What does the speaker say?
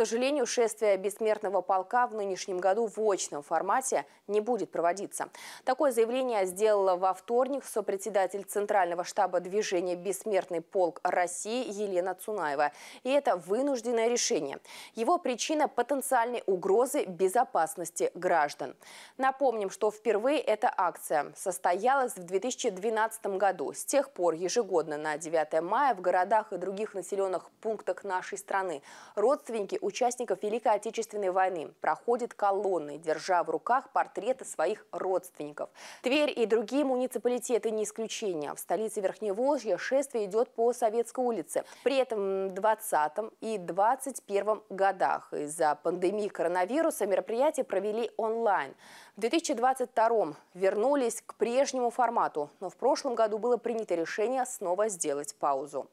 сожалению, шествие бессмертного полка в нынешнем году в очном формате не будет проводиться. Такое заявление сделала во вторник сопредседатель Центрального штаба движения «Бессмертный полк России» Елена Цунаева. И это вынужденное решение. Его причина – потенциальной угрозы безопасности граждан. Напомним, что впервые эта акция состоялась в 2012 году. С тех пор ежегодно на 9 мая в городах и других населенных пунктах нашей страны родственники у участников Великой Отечественной войны проходит колонны, держа в руках портреты своих родственников. Тверь и другие муниципалитеты не исключение. В столице Верхневолжья шествие идет по Советской улице. При этом в 20 и 21 годах из-за пандемии коронавируса мероприятия провели онлайн. В 2022 вернулись к прежнему формату, но в прошлом году было принято решение снова сделать паузу.